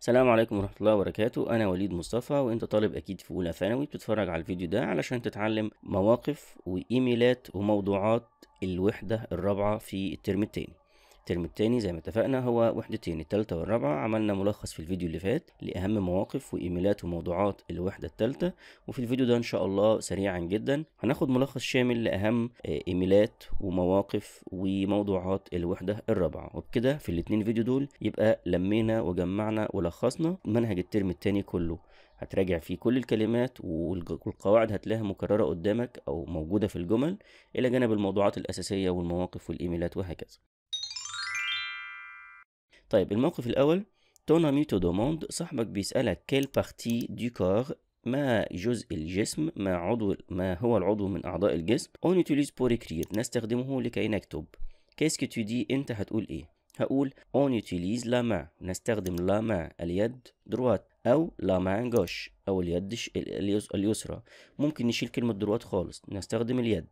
السلام عليكم ورحمة الله وبركاته أنا وليد مصطفى وأنت طالب أكيد في أولى ثانوي بتتفرج على الفيديو ده علشان تتعلم مواقف وإيميلات وموضوعات الوحدة الرابعة في الترم التاني الترم التاني زي ما اتفقنا هو وحدتين التالتة والرابعة عملنا ملخص في الفيديو اللي فات لأهم مواقف وإيميلات وموضوعات الوحدة التالتة وفي الفيديو ده إن شاء الله سريعا جدا هناخد ملخص شامل لأهم آه، إيميلات ومواقف وموضوعات الوحدة الرابعة وبكده في الاتنين فيديو دول يبقى لمينا وجمعنا ولخصنا منهج الترم التاني كله هتراجع فيه كل الكلمات والقواعد هتلاقيها مكررة قدامك أو موجودة في الجمل إلى جانب الموضوعات الأساسية والمواقف والإيميلات وهكذا طيب الموقف الأول تون ami دوموند صاحبك بيسألك كيل بارتي دو كور ما جزء الجسم ما عضو ما هو العضو من أعضاء الجسم أون يوتيليز بور écrire نستخدمه لكي نكتب quest تو دي أنت هتقول إيه هقول أون يوتيليز لا ما نستخدم لا ما اليد دروات أو لا ما جوش أو اليد اليسرى ممكن نشيل كلمة دروات خالص نستخدم اليد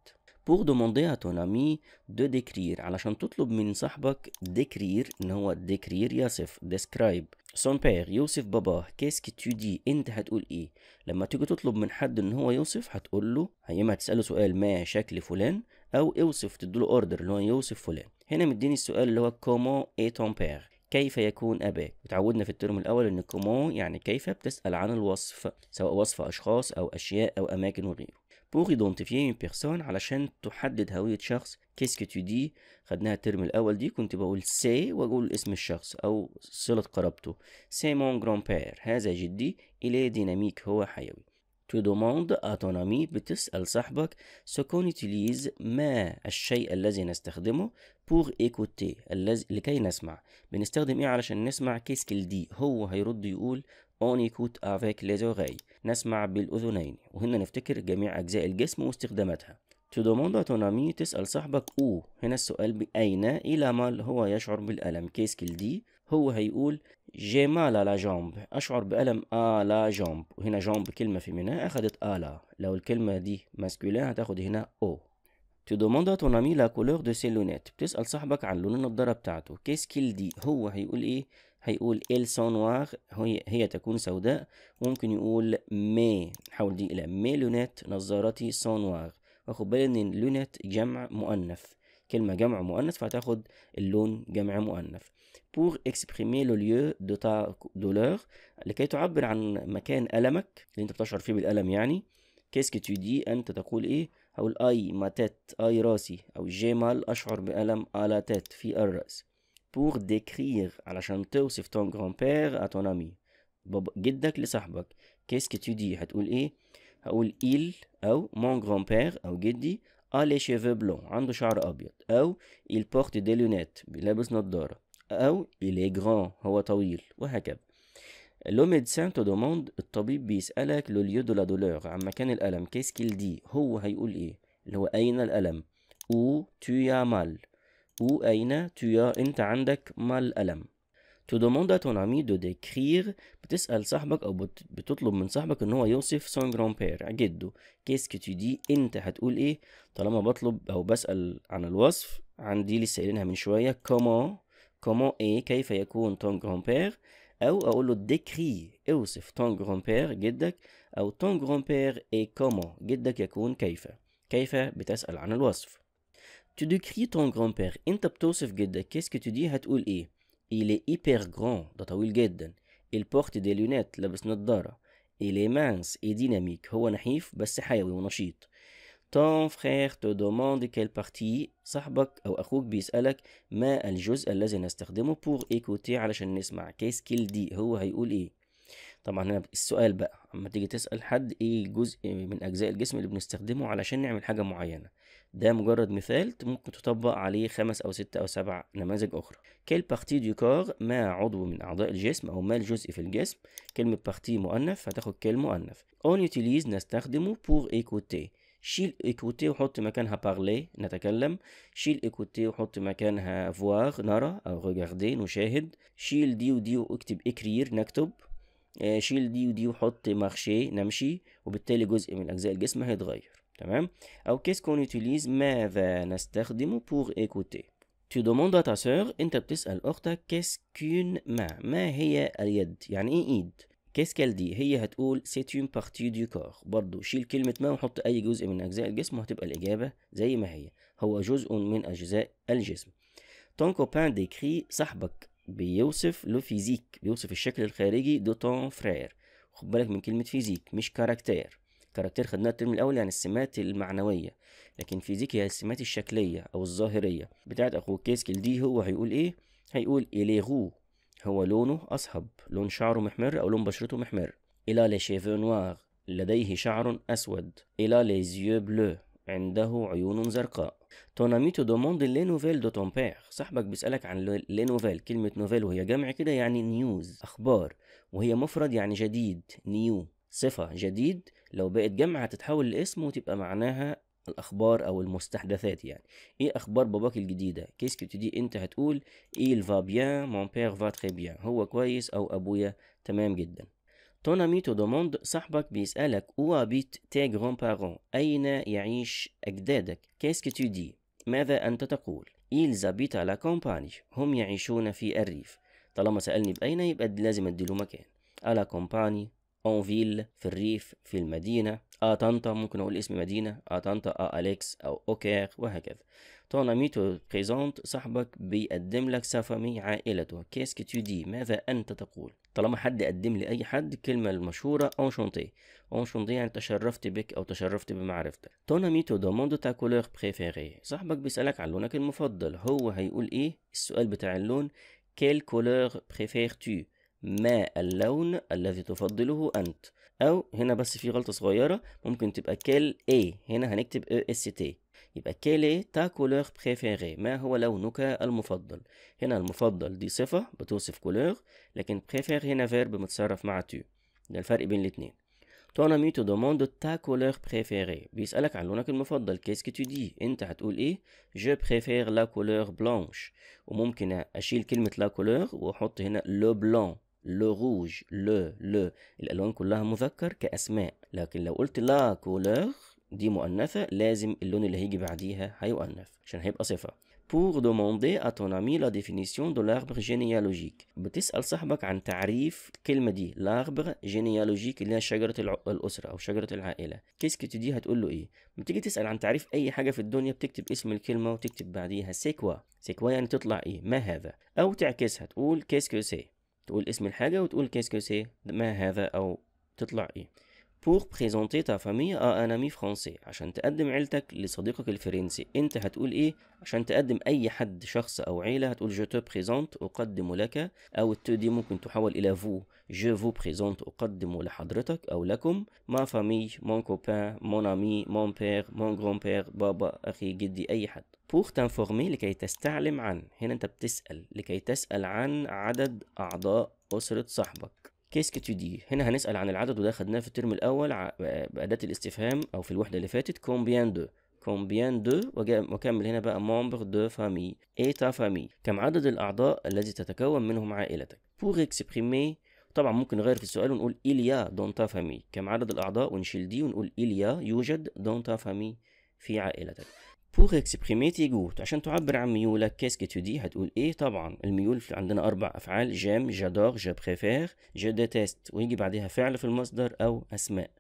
pour demander à ton ami de décrire علشان تطلب من صاحبك décrire ان هو décrire يصف describe son père يوصف باباه qu'est-ce que tu dis انت هتقول ايه لما تيجي تطلب من حد ان هو يوصف هتقول له يا اما هتساله سؤال ما شكل فلان او اوصف تديله اوردر اللي هو يوصف فلان هنا مديني السؤال اللي هو comment est ton père كيف يكون أباك اتعودنا في الترم الأول إن كومون يعني كيف بتسأل عن الوصف سواء وصف أشخاص أو أشياء أو أماكن وغيره بور ايدونتيفيي اون بيرسون علشان تحدد هويه شخص كيسك تو دي خدناها الترم الاول دي كنت بقول سي واقول اسم الشخص او صله قرابته سي مون جران بير هذا جدي إلي ديناميك هو حيوي تو دوموند اتونامي بتسأل صاحبك سكون تليز ما الشيء الذي نستخدمه بور ايكوتي لكي نسمع بنستخدم ايه علشان نسمع كيسكل دي هو هيرد يقول On écoute avec les oreilles نسمع بالأذنين وهنا نفتكر جميع أجزاء الجسم واستخداماتها تو دوموند à تسأل صاحبك او هنا السؤال بأين إلى مال هو يشعر بالالم كيسكيل دي هو هيقول جي مال لا جامب أشعر بألم آه لا جامب وهنا جامب كلمة فيمينا أخدت آه لا لو الكلمة دي ماسكولين هتاخد هنا او تو دوموند à لا كولور دو سي لونيت بتسأل صاحبك عن لون النضارة بتاعته كيسكيل دي هو هيقول إيه هيقول ال سونوار هي هي تكون سوداء وممكن يقول مي حول دي الى مي لونات نظارتي سونوار واخد بالي ان لونات جمع مؤنث كلمة جمع مؤنث فهتاخد اللون جمع مؤنث pour exprimer le lieu de ta douleur لكي تعبر عن مكان ألمك اللي أنت بتشعر فيه بالألم يعني كيس كي que أنت تقول إيه هقول أي ما تت أي راسي أو مال أشعر بألم على تت في الرأس pour décrire علشان توصف ton grand-père à ton ami بابا جدك لصاحبك كيسك تو دي هتقول ايه هقول il او mon grand-père او جدي a les cheveux blancs عنده شعر ابيض او il porte des lunettes لابس نضاره او il est grand هو طويل وهكذا لو ميدسان تو دوموند الطبيب بيسألك لو ليو دو لا دولور عن مكان الألم كيسكيل دي هو هيقول ايه اللي هو أين الألم او تو يا مال ou أين tu as أنت عندك mal ألم tu demandes à ton ami de décrire بتسأل صاحبك أو بتطلب من صاحبك إن هو يوصف son grand-père جده quest تو دي أنت هتقول إيه طالما بطلب أو بسأل عن الوصف عن دي اللي سألينها من شوية comment comment إيه كيف يكون ton grand-père أو أقول له décris اوصف ton grand-père جدك أو ton grand-père إيه comment جدك يكون كيف كيف بتسأل عن الوصف تدكري ton grand-père انت بتوصف جدك qu'est-ce que tu dis هتقول ايه e. il est hyper grand ده طويل جدا il porte des lunettes لابس نضارة il est mince et dynamique هو نحيف بس حيوي ونشيط ton frère te demande quelle partie صاحبك أو أخوك بيسألك ما الجزء الذي نستخدمه pour écouter علشان نسمع كيس كيل دي هو هيقول إيه طبعا هنا السؤال بقى اما تيجي تسأل حد إيه الجزء من أجزاء الجسم اللي بنستخدمه علشان نعمل حاجة معينة ده مجرد مثال ممكن تطبق عليه خمس أو ست أو سبع نماذج أخرى كل بارتي دو كور ما عضو من أعضاء الجسم أو ما الجزء في الجسم كلمة بارتي مؤنث هتاخد كلمة مؤنث أون يوتيليز نستخدمه بور إيكوتي شيل إيكوتي وحط مكانها بارلي نتكلم شيل إيكوتي وحط مكانها فوار نرى أو ريغاردي نشاهد شيل دي ودي واكتب إكرير نكتب شيل آه، دي ودي وحط مارشي نمشي وبالتالي جزء من أجزاء الجسم هيتغير تمام او كيس كون يوتيليز ماذا نستخدم بور ايكوتي tu demandes à ta sœur انت بتسأل اختك كيس كون ما ما هي اليد يعني ايه ايد كيس كال دي هي هتقول c'est une بارتي دو كور برضه شيل كلمة ما وحط أي جزء من أجزاء الجسم وهتبقى الإجابة زي ما هي هو جزء من أجزاء الجسم تون كوبان ديكري صاحبك بيوصف لو فيزيك بيوصف الشكل الخارجي دو تون فرير خد بالك من كلمة فيزيك مش كاركتير كاركتير خدناها الترم الاول يعني السمات المعنويه لكن فيزيك هي السمات الشكليه او الظاهريه بتاعت اخوك كيسكل دي هو هيقول ايه هيقول إليغو هو لونه أصهب لون شعره محمر أو لون بشرته محمر إلا لي شيفو نوار لديه شعر أسود إلا لي زيو بلو عنده عيون زرقاء تونامي تو دوموند لي نوفيل دو de بير صاحبك بيسألك عن لي نوفيل كلمة نوفيل وهي جمع كده يعني نيوز أخبار وهي مفرد يعني جديد نيو صفة جديد لو بقت جمع هتتحول لاسم وتبقى معناها الاخبار او المستحدثات يعني ايه اخبار باباك الجديده كيس دي انت هتقول ايه va بيان مون père فا تري بيان هو كويس او ابويا تمام جدا تون امي تو دوموند صاحبك بيسألك او ابيت تي grands بارون أين يعيش أجدادك تو دي ماذا أنت تقول Ils زابيت على كومباني هم يعيشون في الريف طالما سألني بأين يبقى لازم أديله مكان على كومباني اونفيل في الريف في المدينة آه، طنطا ممكن اقول اسم مدينة آه، طنطا ا آه، اليكس او اوكير وهكذا تون أمي تو بريزونت صاحبك بيقدم لك سافامي عائلته تو دي ماذا أنت تقول طالما حد قدم أي حد الكلمة المشهورة enchanté enchanté يعني تشرفت بك أو تشرفت بمعرفتك تون أمي تو دوموند تا كولور بريفيري صاحبك بيسألك عن لونك المفضل هو هيقول إيه السؤال بتاع اللون كيل كولور préfères ما اللون الذي تفضله أنت أو هنا بس في غلطة صغيرة ممكن تبقى كيل اي هنا هنكتب تي e يبقى كيل اي تا كولور بريفيري ما هو لونك المفضل هنا المفضل دي صفة بتوصف كولور لكن بريفير هنا فيرب متصرف مع تو ده الفرق بين الاتنين Ton ami te demande ta couleur préférée. بيسألك عن لونك المفضل. Qu'est-ce que tu dis? أنت هتقول إيه? Je préfère la couleur blanche. وممكن أشيل كلمة la couleur وأحط هنا le blanc. لو روج لو لو الالوان كلها مذكر كاسماء لكن لو قلت لا كولور دي مؤنثة لازم اللون اللي هيجي بعديها هيؤنث عشان هيبقى صفة pour demander à ton ami la définition de l'arbre généalogique بتسأل صاحبك عن تعريف الكلمة دي l'arbre généalogique اللي هي شجرة الأسرة أو شجرة العائلة كيسكت دي هتقول له إيه لما تيجي تسأل عن تعريف أي حاجة في الدنيا بتكتب اسم الكلمة وتكتب بعديها سيكوا سيكوا يعني تطلع إيه ما هذا أو تعكسها تقول كيسكو سي تقول اسم الحاجة وتقول كيس كيس ايه ما هذا أو تطلع ايه pour présenter ta famille à un ami français عشان تقدم عيلتك لصديقك الفرنسي انت هتقول ايه عشان تقدم اي حد شخص او عيلة هتقول je te présente اقدم لك او تو دي ممكن تحول الى vous je vous présente اقدم لحضرتك او لكم ma famille mon copain mon ami mon père mon grand père بابا اخي جدي اي حد pour t'informer لكي تستعلم عن هنا انت بتسأل لكي تسأل عن عدد اعضاء اسرة صاحبك كيس كتو دي هنا هنسأل عن العدد وده خدناه في الترم الأول بأداة الاستفهام أو في الوحدة اللي فاتت كومبيان دو كومبيان دو وكمل هنا بقى مومبر دو فامي اي تا فامي كم عدد الأعضاء الذي تتكون منهم عائلتك بور اكسبريمي طبعا ممكن نغير في السؤال ونقول إليا دون تا فامي كم عدد الأعضاء ونشيل دي ونقول إليا يوجد دون تا فامي في عائلتك بور اكسبريمي تي جوت عشان تعبر عن ميولك كيسك تو دي هتقول ايه طبعا الميول عندنا اربع افعال جام جادور جو بريفير جو ديتست ويجي بعدها فعل في المصدر او اسماء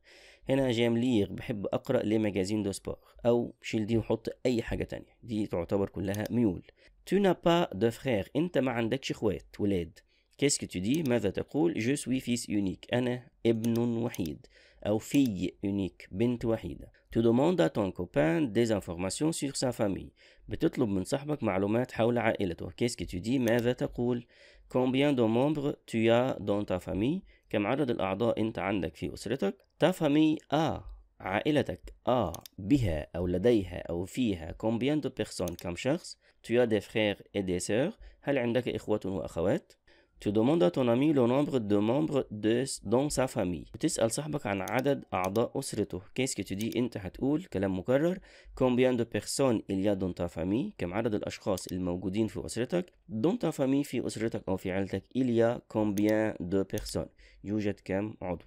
هنا جام ليغ بحب اقرا لي ماجازين دو سبور او شيل دي وحط اي حاجه تانية دي تعتبر كلها ميول تو نا با دو فرير انت ما عندكش اخوات ولاد كيسك تو دي ماذا تقول جو سوي فيس يونيك انا ابن وحيد او في يونيك بنت وحيده تو دوموند ا تون كوبان ديز انفورماسيون سور سا فامي بتطلب من صاحبك معلومات حول عائلته كيسكي تو دي ماذا تقول كومبيان دو مومبر تو يا دون تا فامي كم عدد الاعضاء انت عندك في اسرتك تا فامي ا آه. عائلتك ا آه. بها او لديها او فيها كومبيان دو بيرسون كم شخص تو يا دي فرير اي دي سور هل عندك اخوه واخوات Tu demandes à ton ami le nombre de membres de, dans sa famille. Tu بتسأل صاحبك عن عدد أعضاء أسرته. Qu'est-ce que tu dis أنت هتقول كلام مكرر. Combien de personnes il y a dans ta famille? كم عدد الأشخاص الموجودين في أسرتك. Dans ta famille في أسرتك أو في عائلتك il y a combien de personnes? يوجد كم عضو.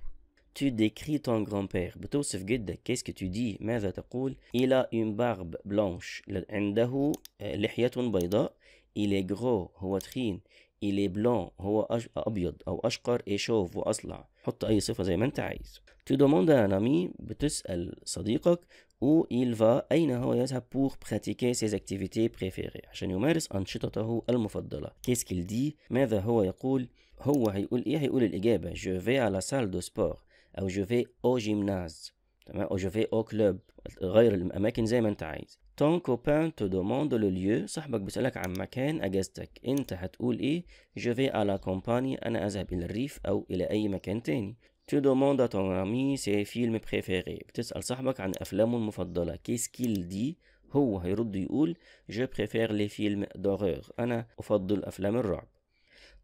Tu décris ton grand-père. بتوصف جدك. Qu'est-ce que tu dis? ماذا تقول? Il a une barbe blanche. عنده لحية بيضاء. Il est gros. هو تخين. إلي بلون هو أبيض أو أشقر إيشوف وأصلع حط أي صفة زي ما أنت عايز تو دوموند ان امي بتسأل صديقك او il va أين هو يذهب pour pratiquer ses activités préférées عشان يمارس أنشطته المفضلة Qu'est-ce qu'il dit ماذا هو يقول هو هيقول إيه هيقول الإجابة Je vais à la salle de sport أو je vais au gymnase تمام أو je vais au club غير الأماكن زي ما أنت عايز ton copain te demande le lieu صاحبك بيسألك عن مكان أجازتك أنت هتقول إيه je vais à la campagne أنا أذهب إلى الريف أو إلى أي مكان تاني tu demandes à ton ami ses films préférés بتسأل صاحبك عن أفلامه المفضلة qu'est-ce qu'il dit هو هيرد يقول je préfère les films d'horreur أنا أفضل أفلام الرعب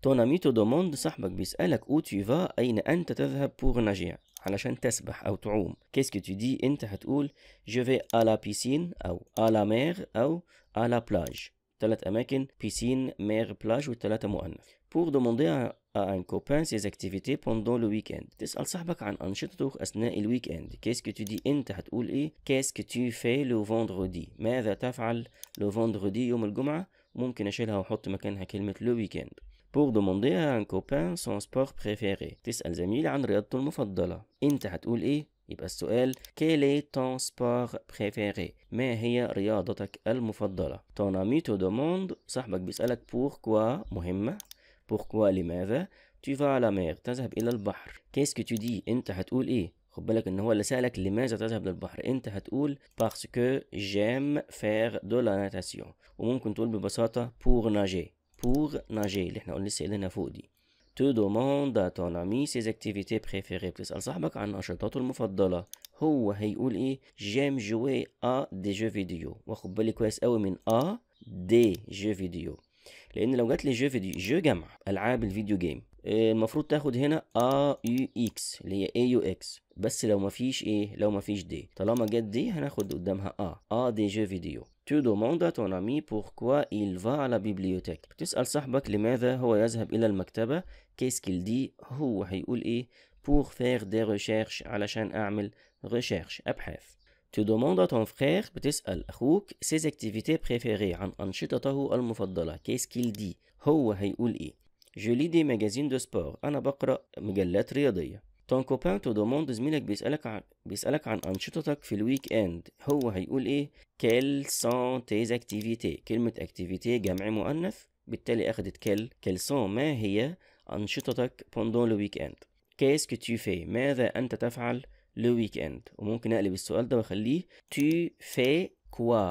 Ton ami te demande صاحبك بيسألك où tu vas أين أنت تذهب pour nager علشان تسبح أو تعوم Qu'est-ce que tu dis أنت هتقول je vais à la piscine أو à la mer أو à la plage ثلاث أماكن piscine, mer, plage والثلاثة مؤنث pour demander à un copain ses activités pendant le week-end تسأل صاحبك عن أنشطته أثناء الويك إند qu'est-ce que tu dis أنت هتقول إيه qu'est-ce que tu fais le vendredi ماذا تفعل le vendredi يوم الجمعة ممكن أشيلها وأحط مكانها كلمة le weekend pour demander à un copain son sport préféré تسأل زميل عن رياضته المفضلة انت هتقول ايه يبقى السؤال quel est ton sport préféré ما هي رياضتك المفضلة ton ami te demande صاحبك بيسألك pourquoi مهمة pourquoi لماذا tu vas à la mer تذهب إلى البحر qu'est-ce que tu dis أنت هتقول إيه خد بالك ان هو اللي سألك لماذا تذهب للبحر انت هتقول parce que j'aime faire de la natation وممكن تقول ببساطة pour nager pour nager اللي احنا قلنا لسه قايلينها فوق دي تو دوموند à ton ami ses activités préférées بتسأل صاحبك عن نشاطاته المفضلة هو هيقول ايه جيم جوي ا دي جو فيديو واخد بالي كويس قوي من ا دي جو فيديو لان لو جات لي جو فيديو جو جمع العاب الفيديو جيم آه، المفروض تاخد هنا ا يو اكس اللي هي اي يو اكس بس لو مفيش ايه لو مفيش دي طالما جت دي هناخد قدامها ا ا دي جو فيديو Tu demandes à ton ami pourquoi il va à la bibliothèque. بتسأل صاحبك لماذا هو يذهب إلى المكتبة. Qu'est-ce qu'il dit هو هيقول إيه pour faire des recherches علشان أعمل recherche أبحاث. Tu demandes à ton frère بتسأل أخوك ses activités préférées عن أنشطته المفضلة. Qu'est-ce qu'il dit هو هيقول إيه. Je lis des magazines de sport. أنا بقرأ مجلات رياضية. تونكو كوبان تو دوموند زميلك بيسألك عن بيسألك عن أنشطتك في الويك إند هو هيقول إيه؟ كيل سون تيز أكتيفيتي كلمة أكتيفيتي جمع مؤنث بالتالي أخدت كيل كيل سون ما هي أنشطتك بوندون لو ويك إند كيس كو في ماذا أنت تفعل لو ويك إند وممكن أقلب السؤال ده وأخليه تو في كوا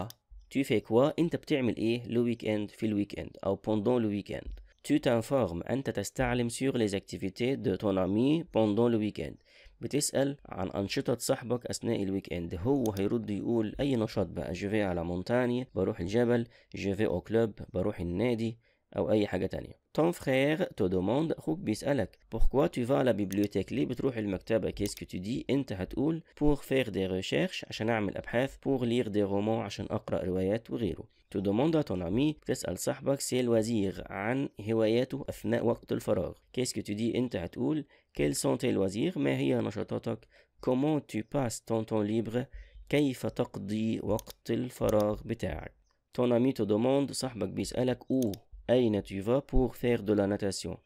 تو في كوا أنت بتعمل إيه لو ويك إند في الويك إند أو بوندون لو ويك إند Tu t'informes. أنت تستعلم sur les activités de ton ami pendant le week-end. بتسأل عن أنشطة صاحبك أثناء الويك إند هو هيرد يقول أي نشاط بقى جيفي على مونتاني بروح الجبل جيفي أو كلوب بروح النادي أو أي حاجة تانية Ton frère te demande أخوك بيسألك Pourquoi tu vas à la bibliothèque ليه بتروح المكتبة Qu'est-ce que tu dis أنت هتقول Pour faire des recherches عشان أعمل أبحاث Pour lire des romans عشان أقرأ روايات وغيره تدوموند ا تون امي تسأل صاحبك سي الوزير عن هواياته أثناء وقت الفراغ كيس كو تدي أنت هتقول كيل سون تي الوزير ما هي نشاطاتك كومون تو باس تون تون ليبر كيف تقضي وقت الفراغ بتاعك تون امي تو دوموند صاحبك بيسألك او أين تو فا بور فير دو لا ناتاسيون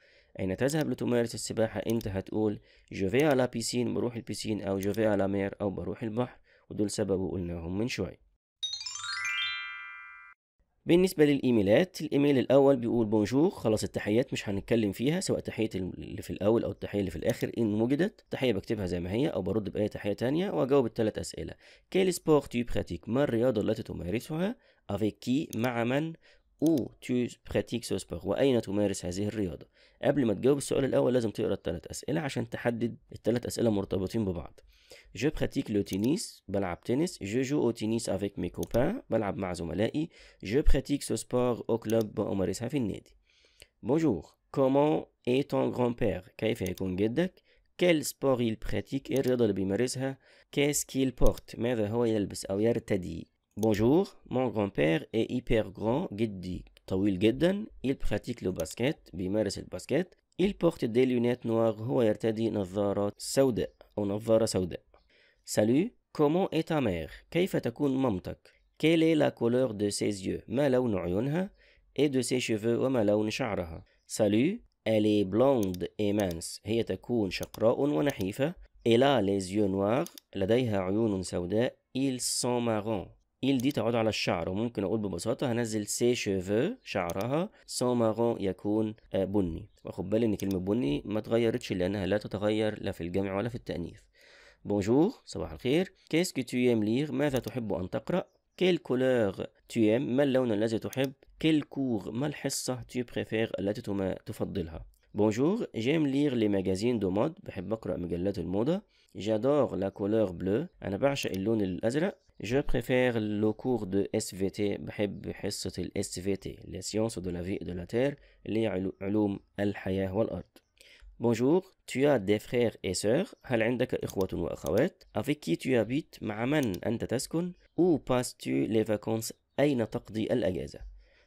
أين تذهب لتمارس السباحة أنت هتقول جو في على بيسين بروح البيسين أو جو في على مير أو بروح البحر ودول سببه قلناهم من شوية بالنسبه للايميلات الايميل الاول بيقول بونجور خلاص التحيات مش هنتكلم فيها سواء تحيه اللي في الاول او التحيه اللي في الاخر ان وجدت تحيه بكتبها زي ما هي او برد باي تحيه تانية واجاوب التلات اسئله كيل سبور تي براتيك ما الرياضه التي تمارسها افيك كي مع من او تي براتيك سو سبور واين تمارس هذه الرياضه قبل ما تجاوب السؤال الاول لازم تقرا التلات اسئله عشان تحدد التلات اسئله مرتبطين ببعض Je pratique le tennis, Je joue au tennis avec mes copains, Je pratique ce sport au club Bonjour, comment est ton grand-père Quel sport il pratique Qu'est-ce qu'il porte Bonjour, mon grand-père est hyper grand, Il pratique le basket, le basket. Il porte des lunettes noires, هو سالو كومون اي تا مير كيف تكون مامتك? كيل لا كولور دو de ses ما لون عيونها? اي دو سي شيفو وما لون شعرها? سالو الي بلوند اي مانس هي تكون شقراء ونحيفة. Elle a les yeux لديها عيون سوداء. ايل sont marrons. il دي تعود على الشعر وممكن اقول ببساطه هنزل سي شيفو شعرها سون مارون يكون بني واخد بالي ان كلمه بني ما تغيرتش لانها لا تتغير لا في الجمع ولا في التانيث بونجور صباح الخير كيس كي تو ام ليغ ماذا تحب ان تقرا كيل كولور تو ام ما اللون الذي تحب كيل كور ما الحصه تو بريفير التي تفضلها بونجور جيم ليغ لي ماجازين دو مود بحب اقرا مجلات الموضه جادور لا كولور بلو انا بعشق اللون الازرق جو بريفير لو كور دو اس في تي بحب حصه الاس في تي لي سيونس دو لا في دو لا تير اللي هي علوم الحياه والارض Bonjour, tu as des frères et sœurs هل عندك إخوة وأخوات Avec qui tu habites مع من أنت تسكن Où passes-tu les vacances أين تقضي الأجازة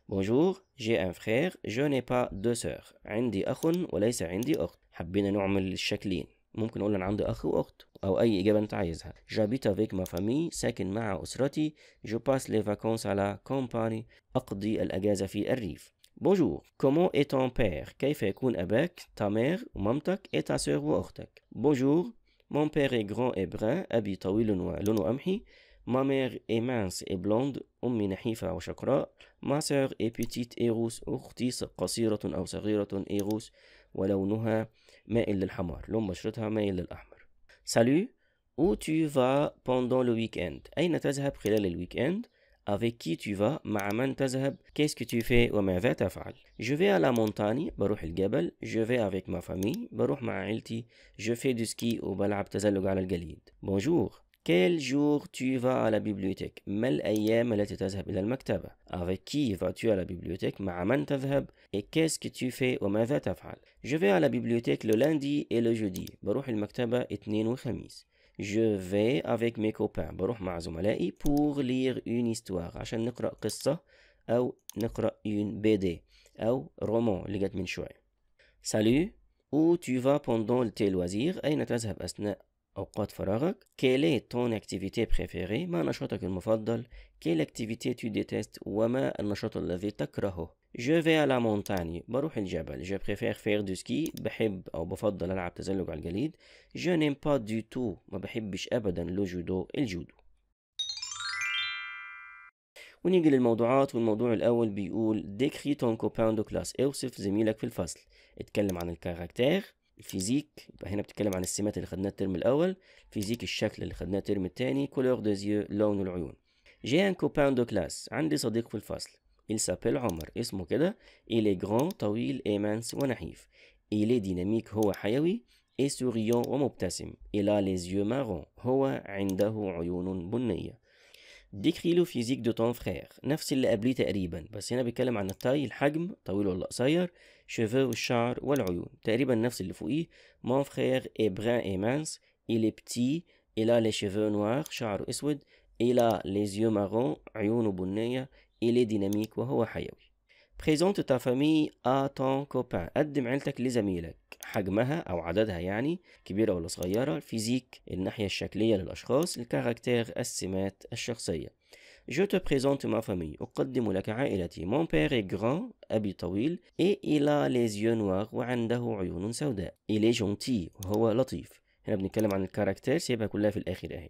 Bonjour, j'ai un frère, je n'ai pas deux sœurs عندي أخ وليس عندي أخت حبينا نعمل الشكلين ممكن أقول أن عندي أخ وأخت أو أي إجابة أنت عايزها J'habite avec ma famille ساكن مع أسرتي Je passe les vacances à la campagne أقضي الأجازة في الريف Bonjour, comment est ton père? كيف يكون أباك, ta mère ومامتك et ta sœur وأختك. Bonjour, mon père est grand et brun, أبي طويل ولونه قمحي. Ma mère est mince et blonde, أمي نحيفة وشقراء. Ma sœur est petite et rousse, أختي قصيرة أو صغيرة et rousse ولونها مائل للحمار. لون بشرتها مائل للأحمر. Salut, où tu vas pendant le week-end? أين تذهب خلال الويك-end? avec qui tu vas مع من تذهب qu'est-ce que tu fais وماذا تفعل je vais à la montagne بروح الجبل je vais avec ma famille بروح مع عيلتي je fais du ski وبلعب تزلج على الجليد bonjour Quel jour tu vas à la bibliothèque ما الأيام التي تذهب إلى المكتبة Avec qui vas-tu à la bibliothèque مع من تذهب Et qu'est-ce que tu fais وماذا تفعل Je vais à la bibliothèque le lundi et le jeudi بروح المكتبة اثنين وخميس Je vais avec mes copains بروح مع زملائي pour lire une histoire عشان نقرأ قصة أو نقرأ une BD أو roman اللي جت من شوية Salut Où tu vas pendant tes loisirs أين تذهب أثناء أوقات فراغك كيلي طون اكتيفيتي بريفيري ما نشاطك المفضل كيل اكتيفيتي تو ديتيست وما النشاط الذي تكرهه جو في على مونتاني بروح الجبل جو بريفير فير دو سكي بحب او بفضل العب تزلج على الجليد جو نيم با دو تو ما بحبش ابدا لو جودو الجودو ونيجي للموضوعات والموضوع الأول بيقول ديكري تون كوبان دو كلاس اوصف زميلك في الفصل اتكلم عن الكاركتير الفيزيك يبقى هنا بتتكلم عن السمات اللي خدناها الترم الاول فيزيك الشكل اللي خدناه الترم الثاني كولور ديزيو لون العيون جان كوبان دو كلاس عندي صديق في الفصل il s'appelle عمر اسمه كده il est grand طويل ايمانس ونحيف il est dynamique هو حيوي et souriant ومبتسم il a les yeux marrons هو عنده عيون بنية décris le physique de ton frère نفس اللي قبليه تقريبا بس هنا بيتكلم عن التاي الحجم طويل ولا قصير cheveux والشعر والعيون تقريبا نفس اللي فوقيه مون فخير اي brun اي مانس اي لي بتي il a les cheveux noirs شعره اسود il a les yeux marrons عيونه بنية il est dynamique وهو حيوي بريزونت تا فامي ا تون copain قدم عيلتك لزميلك حجمها أو عددها يعني كبيرة ولا صغيرة الفيزيك الناحية الشكلية للأشخاص الكاركتير السمات الشخصية Je te présente ma famille. أقدم لك عائلتي. Mon père est grand, أبي طويل, et il a les yeux noirs وعنده عيون سوداء. Il est gentil, هو لطيف. هنا بنتكلم عن الكاركتير سيبها كلها في الآخر أهي.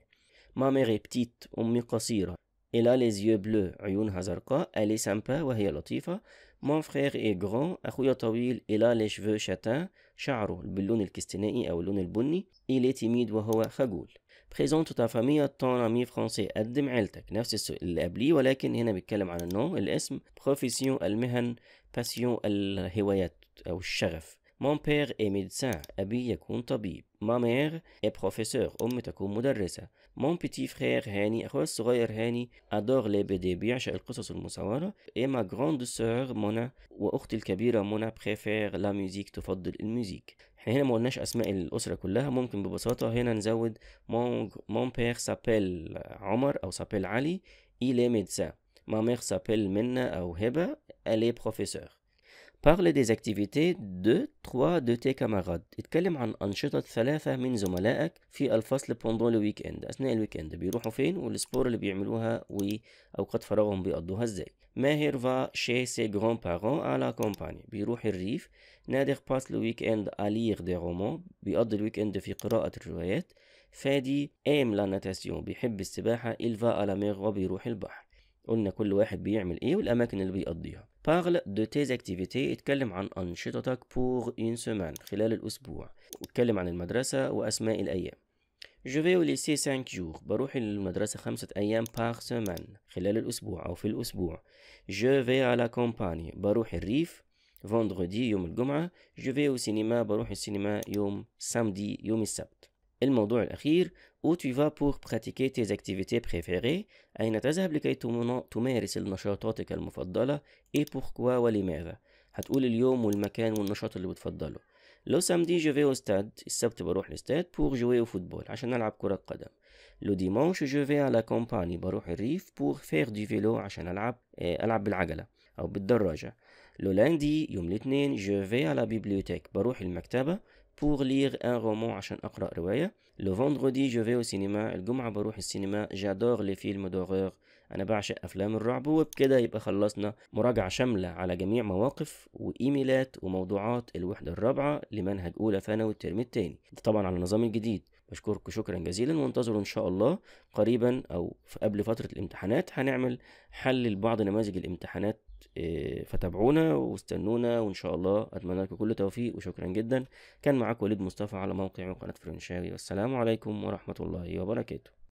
Ma mère est petite, أمي قصيرة. Il a les yeux bleus, عيونها زرقاء. Elle est sympa وهي لطيفة. Mon frère est grand, أخويا طويل. Il a les cheveux châtains, شعره باللون الكستنائي أو اللون البني. Il est timide وهو خجول. بريزونتو تا فاميا تون امي فرونسي قدم عيلتك نفس السؤال اللي قبليه ولكن هنا بيتكلم عن النوم الاسم بروفيسيون المهن باسيون الهوايات أو الشغف مون بير اي ميدسان أبي يكون طبيب ما مير اي بروفيسور أمي تكون مدرسة مون بيتي فرير هاني اخويا الصغير هاني ادور لي دي بيعشق القصص المصوره اي ما جراند سور منى واختي الكبيره منى بريفير لا ميوزيك تفضل الميوزيك احنا هنا ما قلناش اسماء الاسره كلها ممكن ببساطه هنا نزود مون مون بير سابيل عمر او سابيل علي اي لي ميدسان ما مير سابيل منا او هبه الي بروفيسور parle des activités de trois de tes camarades اتكلم عن أنشطة ثلاثة من زملائك في الفصل بوندون الويك اند أثناء الويك بيروحوا فين والسبور اللي بيعملوها وأوقات فراغهم بيقضوها ازاي ماهر فا شي سي جران بارون على كومباني بيروح الريف نادر باس الويك اند أليغ دي رومون بيقضي الويك في قراءة الروايات فادي ايم لا ناتاسيون بيحب السباحة إلفا ألاميغ وبيروح البحر قلنا كل واحد بيعمل ايه والاماكن اللي بيقضيها بارل دو تيز اكتيفيتي اتكلم عن انشطتك بور اون سيمان خلال الاسبوع اتكلم عن المدرسة واسماء الايام Je vais au lycée 5 jours بروح للمدرسة خمسة أيام par semaine خلال الأسبوع أو في الأسبوع Je vais à la campagne بروح الريف فوندغدي يوم الجمعة جو فيو سينما بروح السينما يوم سامدي يوم السبت الموضوع الأخير أو tu vas pour pratiquer tes activités préférées أين تذهب لكي تمارس نشاطاتك المفضلة et pourquoi ولماذا هتقول اليوم والمكان والنشاط اللي بتفضله لو سامدي جو في استاد السبت بروح الاستاد بور جوي او فوتبول عشان العب كرة قدم لو ديمونش جو في على كومباني بروح الريف بور فير دي فيلو عشان العب آه، العب بالعجلة او بالدراجة لو لاندي يوم الاثنين جو في على بيبليوتيك بروح المكتبة pour lire un roman عشان أقرأ رواية le vendredi je vais au cinéma الجمعة بروح السينما j'adore les films d'horreur أنا بعشق أفلام الرعب وبكده يبقى خلصنا مراجعة شاملة على جميع مواقف وإيميلات وموضوعات الوحدة الرابعة لمنهج أولى ثانوي الترم الثاني ده طبعا على النظام الجديد بشكركم شكرا جزيلا وانتظروا ان شاء الله قريبا او قبل فتره الامتحانات هنعمل حل لبعض نماذج الامتحانات آه، فتابعونا واستنونا وان شاء الله اتمنى لكم كل توفيق وشكرا جدا كان معاكم وليد مصطفى على موقع قناه فرنشاوي والسلام عليكم ورحمه الله وبركاته